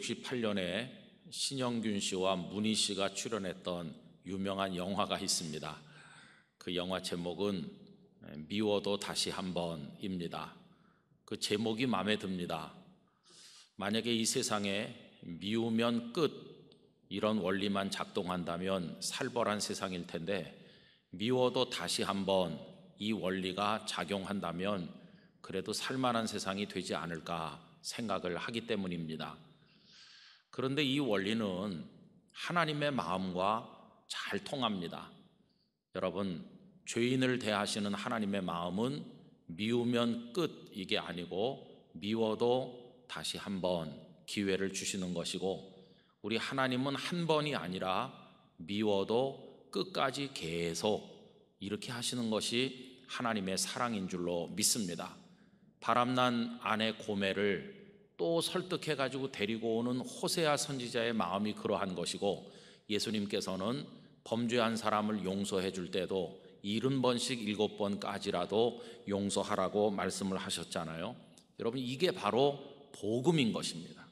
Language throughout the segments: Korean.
1968년에 신영균 씨와 문희 씨가 출연했던 유명한 영화가 있습니다. 그 영화 제목은 미워도 다시 한번입니다. 그 제목이 마음에 듭니다. 만약에 이 세상에 미우면 끝 이런 원리만 작동한다면 살벌한 세상일 텐데 미워도 다시 한번 이 원리가 작용한다면 그래도 살만한 세상이 되지 않을까 생각을 하기 때문입니다. 그런데 이 원리는 하나님의 마음과 잘 통합니다. 여러분, 죄인을 대하시는 하나님의 마음은 미우면 끝 이게 아니고 미워도 다시 한번 기회를 주시는 것이고 우리 하나님은 한 번이 아니라 미워도 끝까지 계속 이렇게 하시는 것이 하나님의 사랑인 줄로 믿습니다. 바람난 아내 고매를 또 설득해 가지고 데리고 오는 호세아 선지자의 마음이 그러한 것이고 예수님께서는 범죄한 사람을 용서해 줄 때도 일흔 번씩 일곱 번까지라도 용서하라고 말씀을 하셨잖아요. 여러분 이게 바로 복음인 것입니다.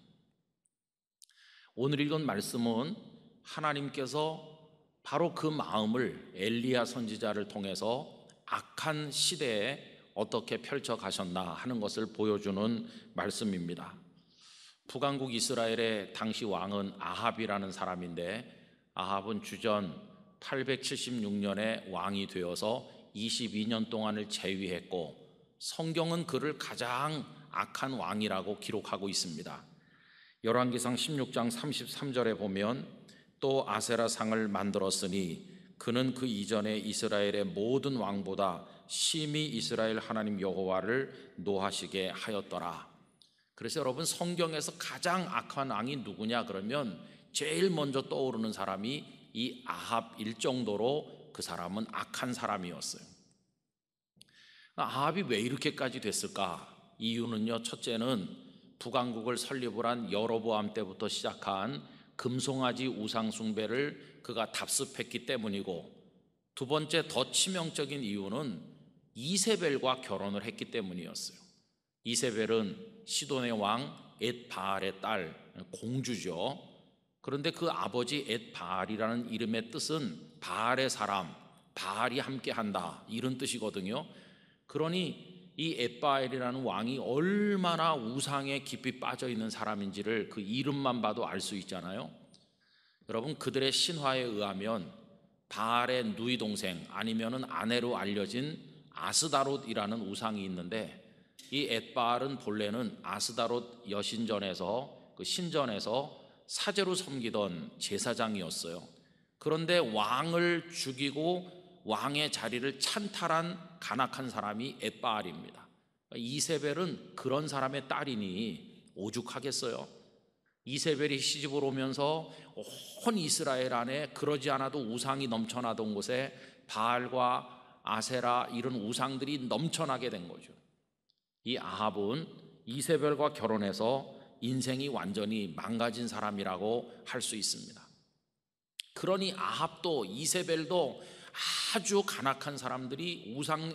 오늘 읽은 말씀은 하나님께서 바로 그 마음을 엘리야 선지자를 통해서 악한 시대에 어떻게 펼쳐 가셨나 하는 것을 보여주는 말씀입니다. 북왕국 이스라엘의 당시 왕은 아합이라는 사람인데 아합은 주전 876년에 왕이 되어서 22년 동안을 재위했고 성경은 그를 가장 악한 왕이라고 기록하고 있습니다. 열왕기상 16장 33절에 보면 또 아세라 상을 만들었으니 그는 그 이전에 이스라엘의 모든 왕보다 심히 이스라엘 하나님 여호와를 노하시게 하였더라. 그래서 여러분 성경에서 가장 악한 왕이 누구냐 그러면 제일 먼저 떠오르는 사람이 이 아합일 정도로 그 사람은 악한 사람이었어요. 아합이 왜 이렇게까지 됐을까? 이유는요. 첫째는 북왕국을 설립을 한 여로보암 때부터 시작한 금송아지 우상 숭배를 그가 답습했기 때문이고 두 번째 더 치명적인 이유는 이세벨과 결혼을 했기 때문이었어요. 이세벨은 시돈의 왕 엣바알의 딸 공주죠. 그런데 그 아버지 엣바알이라는 이름의 뜻은 바알의 사람, 바알이 함께한다 이런 뜻이거든요. 그러니 이 엣바알이라는 왕이 얼마나 우상에 깊이 빠져 있는 사람인지를 그 이름만 봐도 알 수 있잖아요. 여러분 그들의 신화에 의하면 바알의 누이 동생 아니면은 아내로 알려진 아스다롯이라는 우상이 있는데 이 엣바알은 본래는 아스다롯 여신전에서 그 신전에서 사제로 섬기던 제사장이었어요. 그런데 왕을 죽이고 왕의 자리를 찬탈한 간악한 사람이 엣바알입니다. 그러니까 이세벨은 그런 사람의 딸이니 오죽하겠어요. 이세벨이 시집을 오면서 온 이스라엘 안에 그러지 않아도 우상이 넘쳐나던 곳에 바알과 아세라 이런 우상들이 넘쳐나게 된 거죠. 이 아합은 이세벨과 결혼해서 인생이 완전히 망가진 사람이라고 할 수 있습니다. 그러니 아합도 이세벨도 아주 간악한 사람들이 우상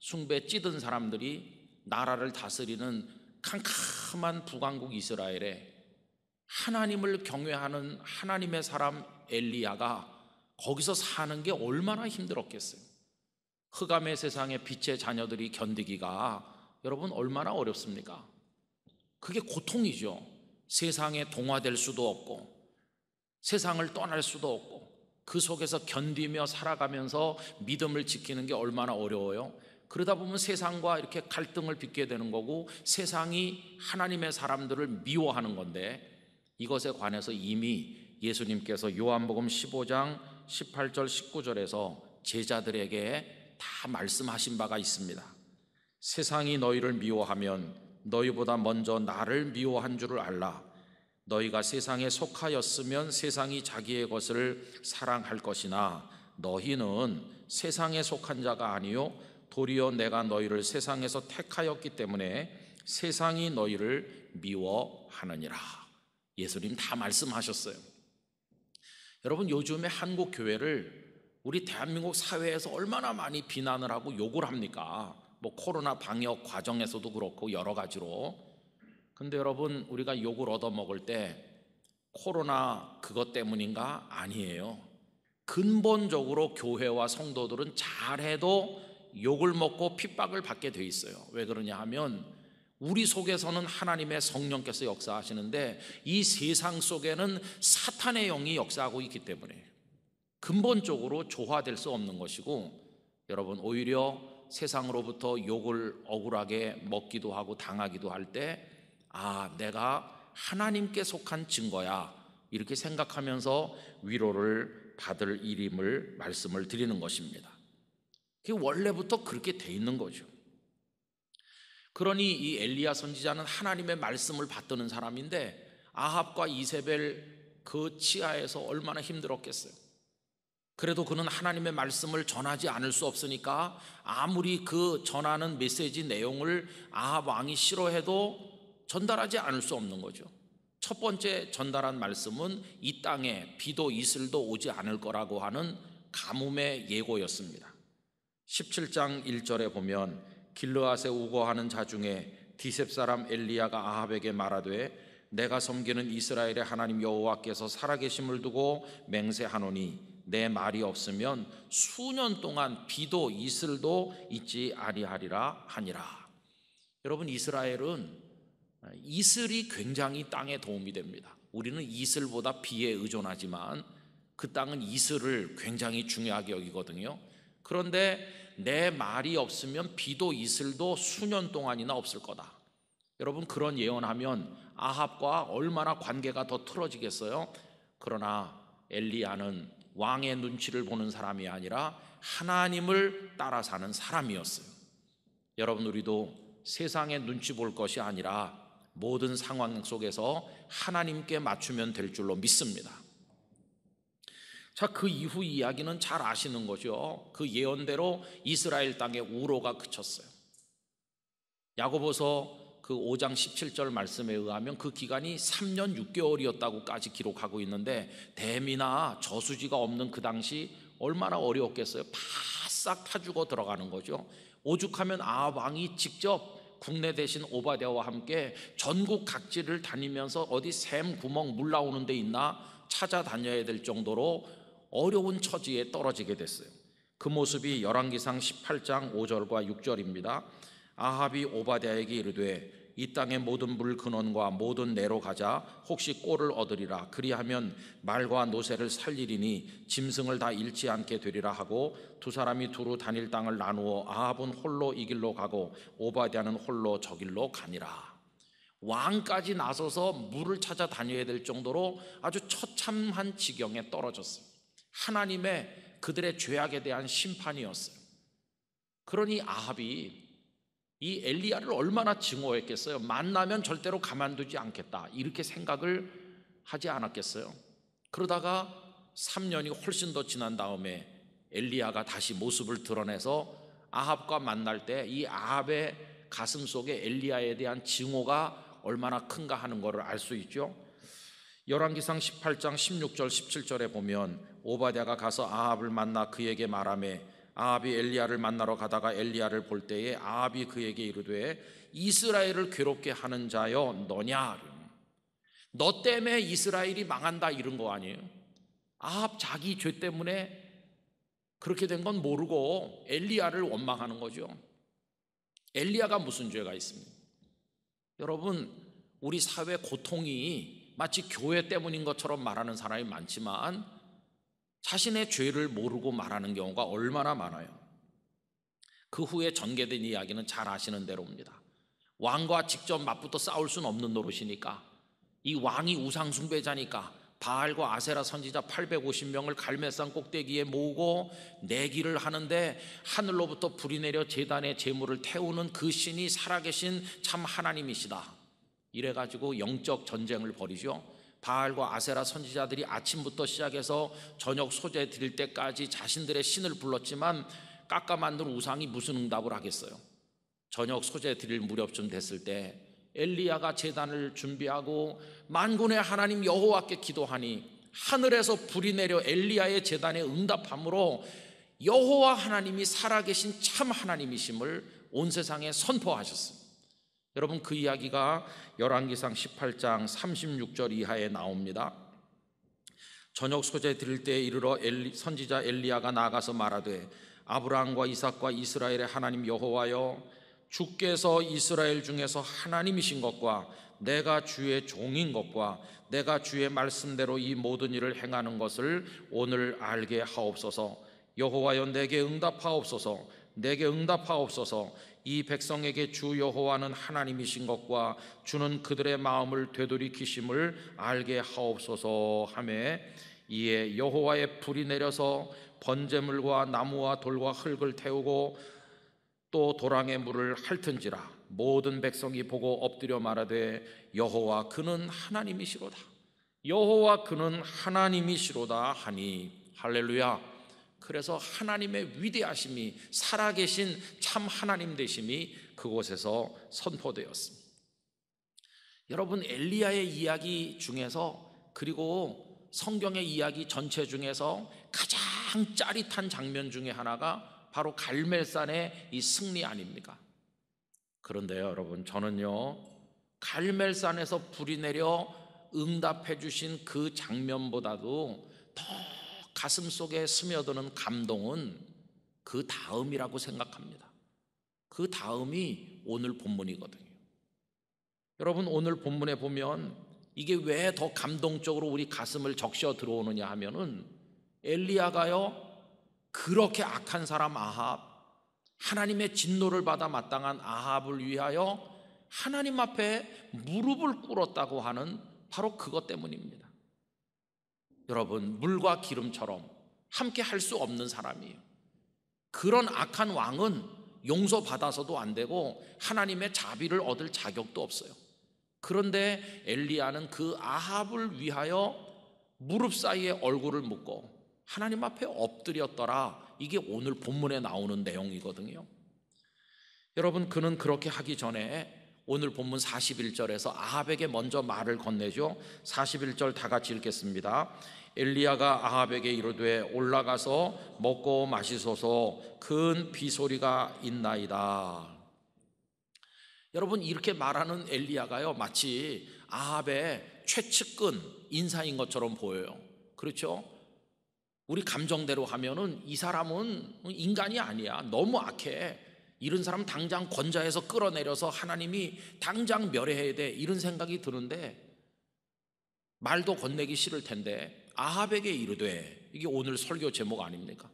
숭배 찌든 사람들이 나라를 다스리는 캄캄한 북왕국 이스라엘에 하나님을 경외하는 하나님의 사람 엘리야가 거기서 사는 게 얼마나 힘들었겠어요. 흑암의 세상에 빛의 자녀들이 견디기가 여러분 얼마나 어렵습니까? 그게 고통이죠. 세상에 동화될 수도 없고 세상을 떠날 수도 없고 그 속에서 견디며 살아가면서 믿음을 지키는 게 얼마나 어려워요. 그러다 보면 세상과 이렇게 갈등을 빚게 되는 거고 세상이 하나님의 사람들을 미워하는 건데 이것에 관해서 이미 예수님께서 요한복음 15장 18절 19절에서 제자들에게 다 말씀하신 바가 있습니다. 세상이 너희를 미워하면 너희보다 먼저 나를 미워한 줄을 알라. 너희가 세상에 속하였으면 세상이 자기의 것을 사랑할 것이나 너희는 세상에 속한 자가 아니요 도리어 내가 너희를 세상에서 택하였기 때문에 세상이 너희를 미워하느니라. 예수님 다 말씀하셨어요. 여러분 요즘에 한국 교회를 우리 대한민국 사회에서 얼마나 많이 비난을 하고 욕을 합니까? 뭐 코로나 방역 과정에서도 그렇고 여러 가지로. 근데 여러분 우리가 욕을 얻어먹을 때 코로나 그것 때문인가? 아니에요. 근본적으로 교회와 성도들은 잘해도 욕을 먹고 핍박을 받게 돼 있어요. 왜 그러냐 하면 우리 속에서는 하나님의 성령께서 역사하시는데 이 세상 속에는 사탄의 영이 역사하고 있기 때문에 근본적으로 조화될 수 없는 것이고 여러분 오히려 세상으로부터 욕을 억울하게 먹기도 하고 당하기도 할 때 아, 내가 하나님께 속한 증거야. 이렇게 생각하면서 위로를 받을 일임을 말씀을 드리는 것입니다. 그게 원래부터 그렇게 돼 있는 거죠. 그러니 이 엘리야 선지자는 하나님의 말씀을 받드는 사람인데 아합과 이세벨 그 치하에서 얼마나 힘들었겠어요. 그래도 그는 하나님의 말씀을 전하지 않을 수 없으니까 아무리 그 전하는 메시지 내용을 아합 왕이 싫어해도 전달하지 않을 수 없는 거죠. 첫 번째 전달한 말씀은 이 땅에 비도 이슬도 오지 않을 거라고 하는 가뭄의 예고였습니다. 17장 1절에 보면 길르앗에 우거하는 자 중에 디셉 사람 엘리야가 아합에게 말하되 내가 섬기는 이스라엘의 하나님 여호와께서 살아계심을 두고 맹세하노니 내 말이 없으면 수년 동안 비도 이슬도 있지 아니하리라 하니라. 여러분 이스라엘은 이슬이 굉장히 땅에 도움이 됩니다. 우리는 이슬보다 비에 의존하지만 그 땅은 이슬을 굉장히 중요하게 여기거든요. 그런데 내 말이 없으면 비도 이슬도 수년 동안이나 없을 거다. 여러분 그런 예언하면 아합과 얼마나 관계가 더 틀어지겠어요? 그러나 엘리야는 왕의 눈치를 보는 사람이 아니라 하나님을 따라 사는 사람이었어요. 여러분, 우리도 세상에 눈치 볼 것이 아니라 모든 상황 속에서 하나님께 맞추면 될 줄로 믿습니다. 자, 그 이후 이야기는 잘 아시는 거죠. 그 예언대로 이스라엘 땅에 우로가 그쳤어요. 야고보서 그 5장 17절 말씀에 의하면 그 기간이 3년 6개월이었다고까지 기록하고 있는데 댐이나 저수지가 없는 그 당시 얼마나 어려웠겠어요. 바싹 타 죽어 들어가는 거죠. 오죽하면 아 왕이 직접 국내 대신 오바데와 함께 전국 각지를 다니면서 어디 샘 구멍 물 나오는 데 있나 찾아다녀야 될 정도로 어려운 처지에 떨어지게 됐어요. 그 모습이 열왕기상 18장 5절과 6절입니다. 아합이 오바댜에게 이르되 이 땅의 모든 물 근원과 모든 내로 가자 혹시 꼴을 얻으리라 그리하면 말과 노새를 살리리니 짐승을 다 잃지 않게 되리라 하고 두 사람이 두루 다닐 땅을 나누어 아합은 홀로 이 길로 가고 오바댜는 홀로 저 길로 가니라 왕까지 나서서 물을 찾아 다녀야 될 정도로 아주 처참한 지경에 떨어졌어요 하나님의 그들의 죄악에 대한 심판이었어요 그러니 아합이 이 엘리야를 얼마나 증오했겠어요. 만나면 절대로 가만두지 않겠다. 이렇게 생각을 하지 않았겠어요. 그러다가 3년이 훨씬 더 지난 다음에 엘리야가 다시 모습을 드러내서 아합과 만날 때 이 아합의 가슴 속에 엘리야에 대한 증오가 얼마나 큰가 하는 것을 알 수 있죠. 열왕기상 18장 16절 17절에 보면 오바댜가 가서 아합을 만나 그에게 말하며 아합이 엘리야를 만나러 가다가 엘리야를 볼 때에 아합이 그에게 이르되 이스라엘을 괴롭게 하는 자여 너냐 너 때문에 이스라엘이 망한다 이런 거 아니에요 아합 자기 죄 때문에 그렇게 된 건 모르고 엘리야를 원망하는 거죠 엘리야가 무슨 죄가 있습니까 여러분 우리 사회 고통이 마치 교회 때문인 것처럼 말하는 사람이 많지만 자신의 죄를 모르고 말하는 경우가 얼마나 많아요. 그 후에 전개된 이야기는 잘 아시는 대로입니다. 왕과 직접 맞붙어 싸울 수 없는 노릇이니까 이 왕이 우상숭배자니까 바알과 아세라 선지자 850명을 갈멜산 꼭대기에 모으고 내기를 하는데 하늘로부터 불이 내려 재단의 재물을 태우는 그 신이 살아계신 참 하나님이시다. 이래가지고 영적 전쟁을 벌이죠. 바알과 아세라 선지자들이 아침부터 시작해서 저녁 소재 드릴 때까지 자신들의 신을 불렀지만 깎아 만든 우상이 무슨 응답을 하겠어요? 저녁 소재 드릴 무렵쯤 됐을 때 엘리야가 제단을 준비하고 만군의 하나님 여호와께 기도하니 하늘에서 불이 내려 엘리야의 제단에 응답함으로 여호와 하나님이 살아계신 참 하나님이심을 온 세상에 선포하셨습니다. 여러분 그 이야기가 열왕기상 18장 36절 이하에 나옵니다. 저녁 소재 드릴 때에 이르러 엘리, 선지자 엘리야가 나가서 말하되 아브라함과 이삭과 이스라엘의 하나님 여호와여 주께서 이스라엘 중에서 하나님이신 것과 내가 주의 종인 것과 내가 주의 말씀대로 이 모든 일을 행하는 것을 오늘 알게 하옵소서 여호와여 내게 응답하옵소서 내게 응답하옵소서 이 백성에게 주 여호와는 하나님이신 것과 주는 그들의 마음을 되돌이키심을 알게 하옵소서 하매 이에 여호와의 불이 내려서 번제물과 나무와 돌과 흙을 태우고 또 도랑의 물을 핥은지라 모든 백성이 보고 엎드려 말하되 여호와 그는 하나님이시로다 여호와 그는 하나님이시로다 하니 할렐루야 그래서 하나님의 위대하심이 살아계신 참 하나님 되심이 그곳에서 선포되었습니다. 여러분 엘리야의 이야기 중에서 그리고 성경의 이야기 전체 중에서 가장 짜릿한 장면 중에 하나가 바로 갈멜산의 이 승리 아닙니까? 그런데요, 여러분 저는요 갈멜산에서 불이 내려 응답해 주신 그 장면보다도 더 가슴 속에 스며드는 감동은 그 다음이라고 생각합니다. 그 다음이 오늘 본문이거든요. 여러분, 오늘 본문에 보면 이게 왜 더 감동적으로 우리 가슴을 적셔 들어오느냐 하면은 엘리야가요, 그렇게 악한 사람 아합, 하나님의 진노를 받아 마땅한 아합을 위하여 하나님 앞에 무릎을 꿇었다고 하는 바로 그것 때문입니다. 여러분 물과 기름처럼 함께 할 수 없는 사람이에요. 그런 악한 왕은 용서받아서도 안 되고 하나님의 자비를 얻을 자격도 없어요. 그런데 엘리야는 그 아합을 위하여 무릎 사이에 얼굴을 묶고 하나님 앞에 엎드렸더라. 이게 오늘 본문에 나오는 내용이거든요. 여러분 그는 그렇게 하기 전에 오늘 본문 41절에서 아합에게 먼저 말을 건네죠. 41절 다 같이 읽겠습니다. 엘리야가 아합에게 이르되 올라가서 먹고 마시소서 큰 비소리가 있나이다. 여러분 이렇게 말하는 엘리야가요 마치 아합의 최측근 인사인 것처럼 보여요. 그렇죠? 우리 감정대로 하면은 이 사람은 인간이 아니야. 너무 악해. 이런 사람 당장 권자에서 끌어내려서 하나님이 당장 멸해야 돼 이런 생각이 드는데 말도 건네기 싫을 텐데 아합에게 이르되 이게 오늘 설교 제목 아닙니까?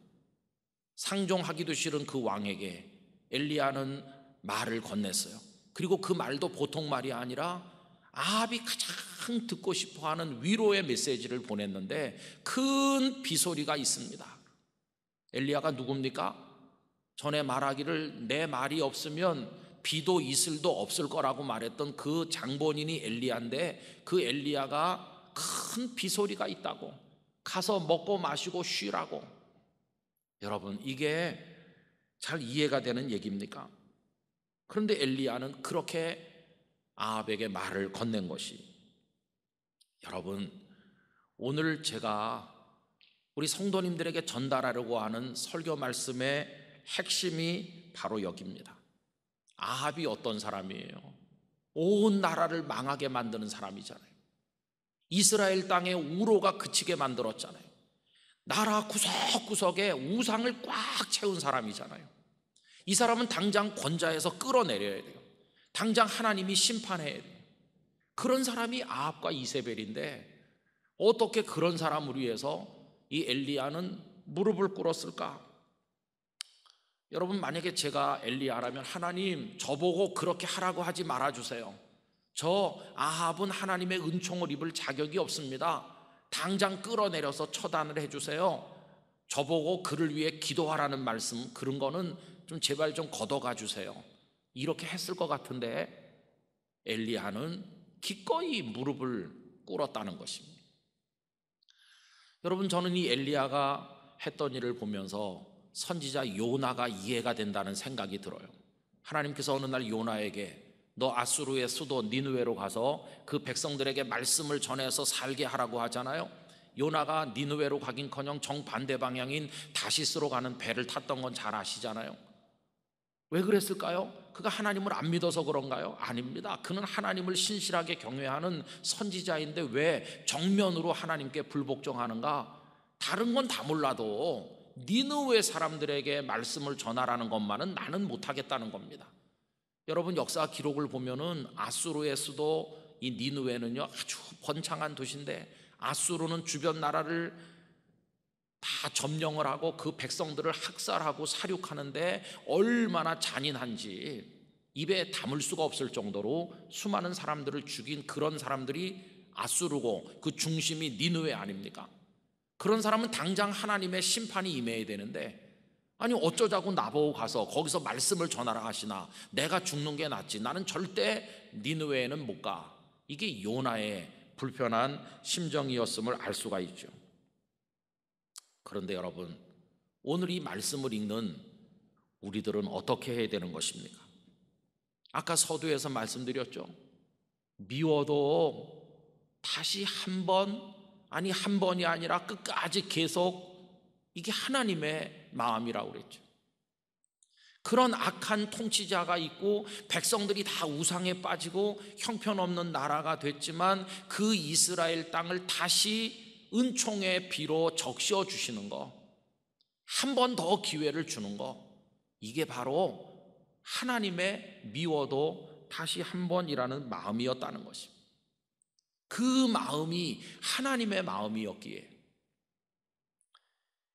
상종하기도 싫은 그 왕에게 엘리야는 말을 건넸어요. 그리고 그 말도 보통 말이 아니라 아합이 가장 듣고 싶어 하는 위로의 메시지를 보냈는데 큰 비소리가 있습니다. 엘리야가 누굽니까? 전에 말하기를 내 말이 없으면 비도 이슬도 없을 거라고 말했던 그 장본인이 엘리야인데 그 엘리야가 큰 비소리가 있다고 가서 먹고 마시고 쉬라고 여러분 이게 잘 이해가 되는 얘기입니까? 그런데 엘리야는 그렇게 아합에게 말을 건넨 것이 여러분 오늘 제가 우리 성도님들에게 전달하려고 하는 설교 말씀의 핵심이 바로 여기입니다. 아합이 어떤 사람이에요? 온 나라를 망하게 만드는 사람이잖아요. 이스라엘 땅에 우로가 그치게 만들었잖아요. 나라 구석구석에 우상을 꽉 채운 사람이잖아요. 이 사람은 당장 권자에서 끌어내려야 돼요. 당장 하나님이 심판해야 돼요. 그런 사람이 아합과 이세벨인데 어떻게 그런 사람을 위해서 이 엘리야는 무릎을 꿇었을까? 여러분 만약에 제가 엘리야라면 하나님 저보고 그렇게 하라고 하지 말아 주세요. 저 아합은 하나님의 은총을 입을 자격이 없습니다. 당장 끌어내려서 처단을 해 주세요. 저보고 그를 위해 기도하라는 말씀 그런 거는 좀 제발 좀 걷어가 주세요. 이렇게 했을 것 같은데 엘리야는 기꺼이 무릎을 꿇었다는 것입니다. 여러분 저는 이 엘리야가 했던 일을 보면서 선지자 요나가 이해가 된다는 생각이 들어요. 하나님께서 어느 날 요나에게 너 아수르의 수도 니누에로 가서 그 백성들에게 말씀을 전해서 살게 하라고 하잖아요. 요나가 니누에로 가긴커녕 정반대 방향인 다시스로 가는 배를 탔던 건 잘 아시잖아요. 왜 그랬을까요? 그가 하나님을 안 믿어서 그런가요? 아닙니다. 그는 하나님을 신실하게 경외하는 선지자인데 왜 정면으로 하나님께 불복종하는가? 다른 건 다 몰라도 니느웨 사람들에게 말씀을 전하라는 것만은 나는 못하겠다는 겁니다. 여러분 역사 기록을 보면은 아수르의 수도 이 니느웨는요 아주 번창한 도시인데 아수르는 주변 나라를 다 점령을 하고 그 백성들을 학살하고 사륙하는데 얼마나 잔인한지 입에 담을 수가 없을 정도로 수많은 사람들을 죽인 그런 사람들이 아수르고 그 중심이 니느웨 아닙니까? 그런 사람은 당장 하나님의 심판이 임해야 되는데 아니 어쩌자고 나보고 가서 거기서 말씀을 전하라 하시나 내가 죽는 게 낫지 나는 절대 니누웨에는못 가. 이게 요나의 불편한 심정이었음을 알 수가 있죠. 그런데 여러분 오늘 이 말씀을 읽는 우리들은 어떻게 해야 되는 것입니까? 아까 서두에서 말씀드렸죠. 미워도 다시 한번 아니 한 번이 아니라 끝까지 계속 이게 하나님의 마음이라고 그랬죠. 그런 악한 통치자가 있고 백성들이 다 우상에 빠지고 형편없는 나라가 됐지만 그 이스라엘 땅을 다시 은총의 비로 적셔 주시는 거. 한 번 더 기회를 주는 거. 이게 바로 하나님의 미워도 다시 한 번이라는 마음이었다는 것입니다. 그 마음이 하나님의 마음이었기에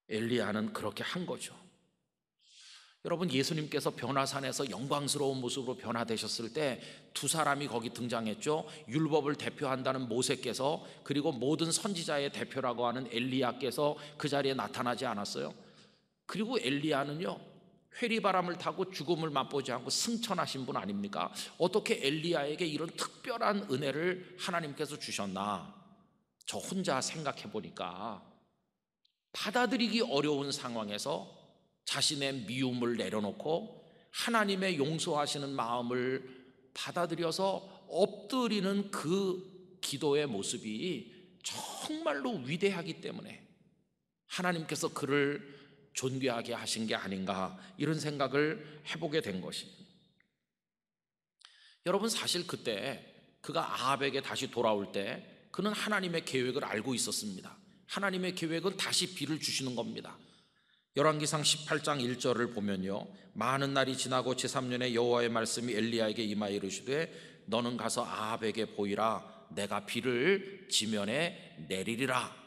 엘리야는 그렇게 한 거죠. 여러분 예수님께서 변화산에서 영광스러운 모습으로 변화되셨을 때 두 사람이 거기 등장했죠. 율법을 대표한다는 모세께서 그리고 모든 선지자의 대표라고 하는 엘리야께서 그 자리에 나타나지 않았어요. 그리고 엘리야는요. 회리바람을 타고 죽음을 맛보지 않고 승천하신 분 아닙니까? 어떻게 엘리야에게 이런 특별한 은혜를 하나님께서 주셨나? 저 혼자 생각해 보니까 받아들이기 어려운 상황에서 자신의 미움을 내려놓고 하나님의 용서하시는 마음을 받아들여서 엎드리는 그 기도의 모습이 정말로 위대하기 때문에 하나님께서 그를 존귀하게 하신 게 아닌가 이런 생각을 해보게 된 것입니다. 여러분 사실 그때 그가 아합에게 다시 돌아올 때 그는 하나님의 계획을 알고 있었습니다. 하나님의 계획은 다시 비를 주시는 겁니다. 열왕기상 18장 1절을 보면요. 많은 날이 지나고 제3년에 여호와의 말씀이 엘리야에게 임하 이르시되 너는 가서 아합에게 보이라 내가 비를 지면에 내리리라.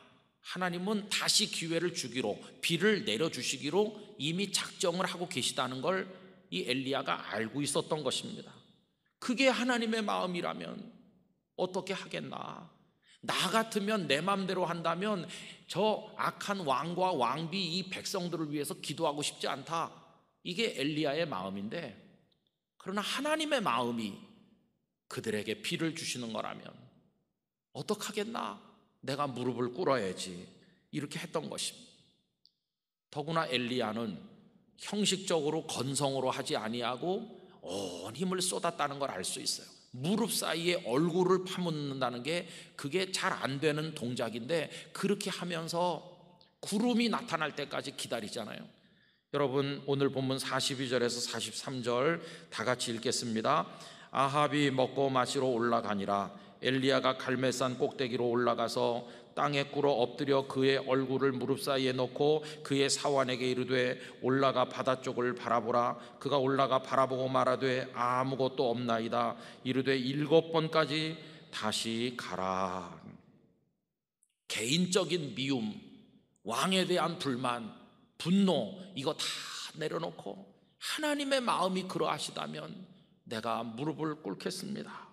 하나님은 다시 기회를 주기로 비를 내려 주시기로 이미 작정을 하고 계시다는 걸 이 엘리야가 알고 있었던 것입니다. 그게 하나님의 마음이라면 어떻게 하겠나? 나 같으면 내 맘대로 한다면 저 악한 왕과 왕비 이 백성들을 위해서 기도하고 싶지 않다. 이게 엘리야의 마음인데 그러나 하나님의 마음이 그들에게 피를 주시는 거라면 어떡하겠나? 내가 무릎을 꿇어야지 이렇게 했던 것입니다. 더구나 엘리야는 형식적으로 건성으로 하지 아니하고 온 힘을 쏟았다는 걸 알 수 있어요. 무릎 사이에 얼굴을 파묻는다는 게 그게 잘 안 되는 동작인데 그렇게 하면서 구름이 나타날 때까지 기다리잖아요. 여러분 오늘 본문 42절에서 43절 다 같이 읽겠습니다. 아합이 먹고 마시러 올라가니라 엘리야가 갈매산 꼭대기로 올라가서 땅에 꿇어 엎드려 그의 얼굴을 무릎 사이에 놓고 그의 사원에게 이르되 올라가 바다 쪽을 바라보라 그가 올라가 바라보고 말하되 아무것도 없나이다 이르되 일곱 번까지 다시 가라 개인적인 미움 왕에 대한 불만 분노 이거 다 내려놓고 하나님의 마음이 그러하시다면 내가 무릎을 꿇겠습니다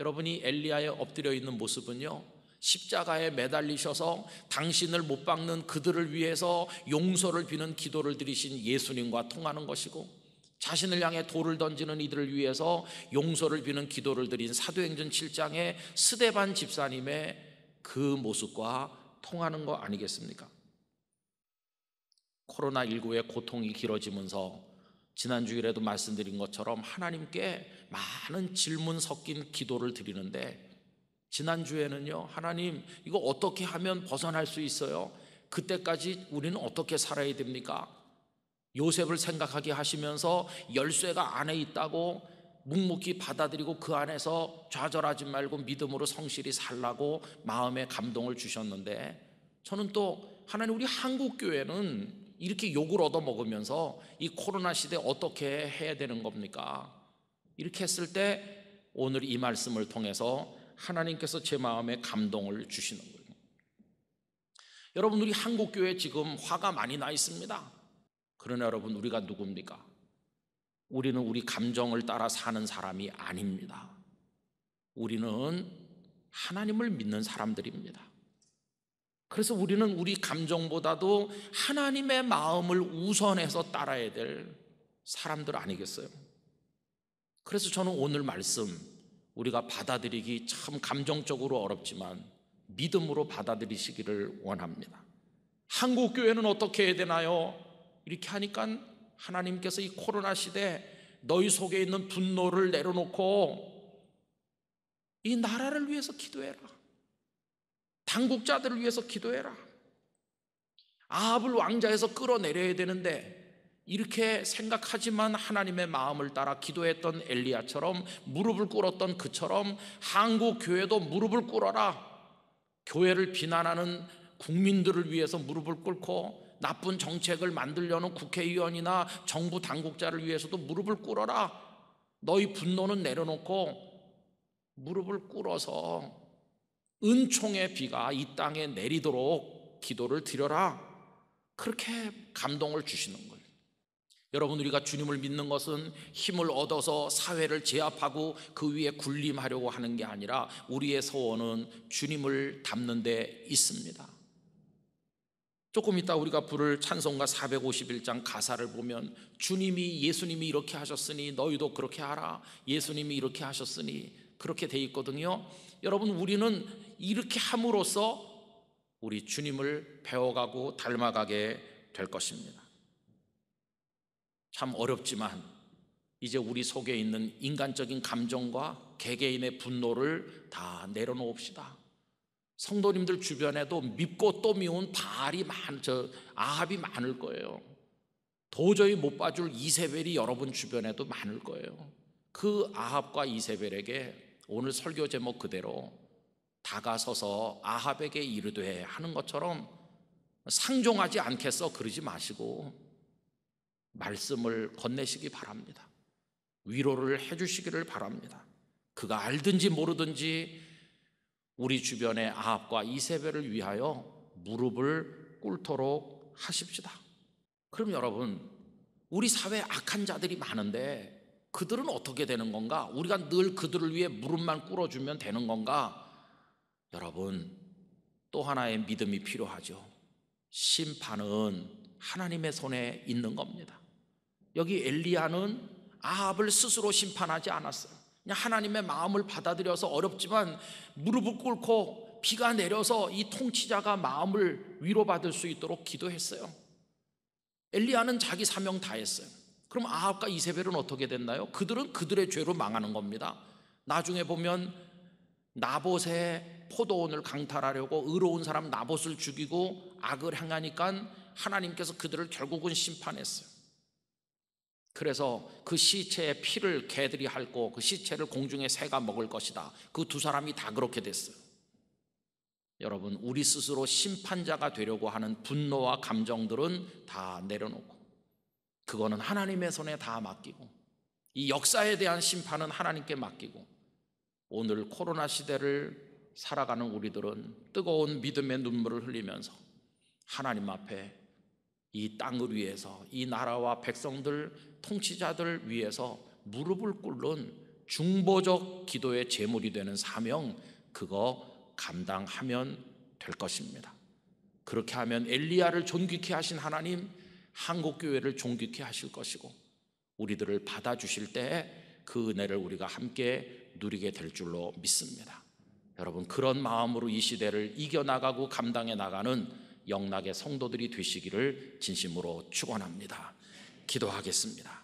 여러분이 엘리야에 엎드려 있는 모습은요. 십자가에 매달리셔서 당신을 못 박는 그들을 위해서 용서를 비는 기도를 드리신 예수님과 통하는 것이고 자신을 향해 돌을 던지는 이들을 위해서 용서를 비는 기도를 드린 사도행전 7장의 스데반 집사님의 그 모습과 통하는 거 아니겠습니까? 코로나19의 고통이 길어지면서 지난 주일에도 말씀드린 것처럼 하나님께 많은 질문 섞인 기도를 드리는데 지난 주에는요 하나님 이거 어떻게 하면 벗어날 수 있어요? 그때까지 우리는 어떻게 살아야 됩니까? 요셉을 생각하게 하시면서 열쇠가 안에 있다고 묵묵히 받아들이고 그 안에서 좌절하지 말고 믿음으로 성실히 살라고 마음의 감동을 주셨는데 저는 또 하나님 우리 한국 교회는 이렇게 욕을 얻어먹으면서 이 코로나 시대 어떻게 해야 되는 겁니까? 이렇게 했을 때 오늘 이 말씀을 통해서 하나님께서 제 마음에 감동을 주시는 거예요. 여러분, 우리 한국교회 지금 화가 많이 나 있습니다. 그러나 여러분, 우리가 누굽니까? 우리는 우리 감정을 따라 사는 사람이 아닙니다. 우리는 하나님을 믿는 사람들입니다. 그래서 우리는 우리 감정보다도 하나님의 마음을 우선해서 따라야 될 사람들 아니겠어요? 그래서 저는 오늘 말씀 우리가 받아들이기 참 감정적으로 어렵지만 믿음으로 받아들이시기를 원합니다. 한국 교회는 어떻게 해야 되나요? 이렇게 하니까 하나님께서 이 코로나 시대 너희 속에 있는 분노를 내려놓고 이 나라를 위해서 기도해라. 당국자들을 위해서 기도해라. 아합을 왕자에서 끌어내려야 되는데 이렇게 생각하지만 하나님의 마음을 따라 기도했던 엘리야처럼 무릎을 꿇었던 그처럼 한국 교회도 무릎을 꿇어라. 교회를 비난하는 국민들을 위해서 무릎을 꿇고 나쁜 정책을 만들려는 국회의원이나 정부 당국자를 위해서도 무릎을 꿇어라. 너희 분노는 내려놓고 무릎을 꿇어서 은총의 비가 이 땅에 내리도록 기도를 드려라. 그렇게 감동을 주시는 거예요. 여러분 우리가 주님을 믿는 것은 힘을 얻어서 사회를 제압하고 그 위에 군림하려고 하는 게 아니라 우리의 소원은 주님을 닮는 데 있습니다. 조금 이따 우리가 부를 찬송가 451장 가사를 보면 주님이 예수님이 이렇게 하셨으니 너희도 그렇게 하라. 예수님이 이렇게 하셨으니 그렇게 돼 있거든요. 여러분 우리는 이렇게 함으로써 우리 주님을 배워가고 닮아가게 될 것입니다. 참 어렵지만 이제 우리 속에 있는 인간적인 감정과 개개인의 분노를 다 내려놓읍시다. 성도님들 주변에도 밉고 또 미운 발이 많, 저 아합이 많을 거예요. 도저히 못 봐줄 이세벨이 여러분 주변에도 많을 거예요. 그 아합과 이세벨에게 오늘 설교 제목 그대로 다가서서 아합에게 이르되 하는 것처럼 상종하지 않겠어 그러지 마시고 말씀을 건네시기 바랍니다. 위로를 해주시기를 바랍니다. 그가 알든지 모르든지 우리 주변의 아합과 이세벨을 위하여 무릎을 꿇도록 하십시다. 그럼 여러분, 우리 사회 에 악한 자들이 많은데 그들은 어떻게 되는 건가? 우리가 늘 그들을 위해 무릎만 꿇어주면 되는 건가? 여러분, 또 하나의 믿음이 필요하죠. 심판은 하나님의 손에 있는 겁니다. 여기 엘리야는 아합을 스스로 심판하지 않았어요. 그냥 하나님의 마음을 받아들여서 어렵지만 무릎을 꿇고 비가 내려서 이 통치자가 마음을 위로받을 수 있도록 기도했어요. 엘리야는 자기 사명 다 했어요. 그럼 아합과 이세벨은 어떻게 됐나요? 그들은 그들의 죄로 망하는 겁니다. 나중에 보면 나봇의 포도원을 강탈하려고 의로운 사람 나봇을 죽이고 악을 행하니까 하나님께서 그들을 결국은 심판했어요. 그래서 그 시체의 피를 개들이 핥고 그 시체를 공중에 새가 먹을 것이다. 그 두 사람이 다 그렇게 됐어요. 여러분, 우리 스스로 심판자가 되려고 하는 분노와 감정들은 다 내려놓고 그거는 하나님의 손에 다 맡기고 이 역사에 대한 심판은 하나님께 맡기고 오늘 코로나 시대를 살아가는 우리들은 뜨거운 믿음의 눈물을 흘리면서 하나님 앞에 이 땅을 위해서 이 나라와 백성들 통치자들 위해서 무릎을 꿇는 중보적 기도의 제물이 되는 사명 그거 감당하면 될 것입니다. 그렇게 하면 엘리야를 존귀케 하신 하나님 한국 교회를 존귀케 하실 것이고 우리들을 받아 주실 때에 그 은혜를 우리가 함께 누리게 될 줄로 믿습니다. 여러분 그런 마음으로 이 시대를 이겨 나가고 감당해 나가는 영락의 성도들이 되시기를 진심으로 축원합니다. 기도하겠습니다.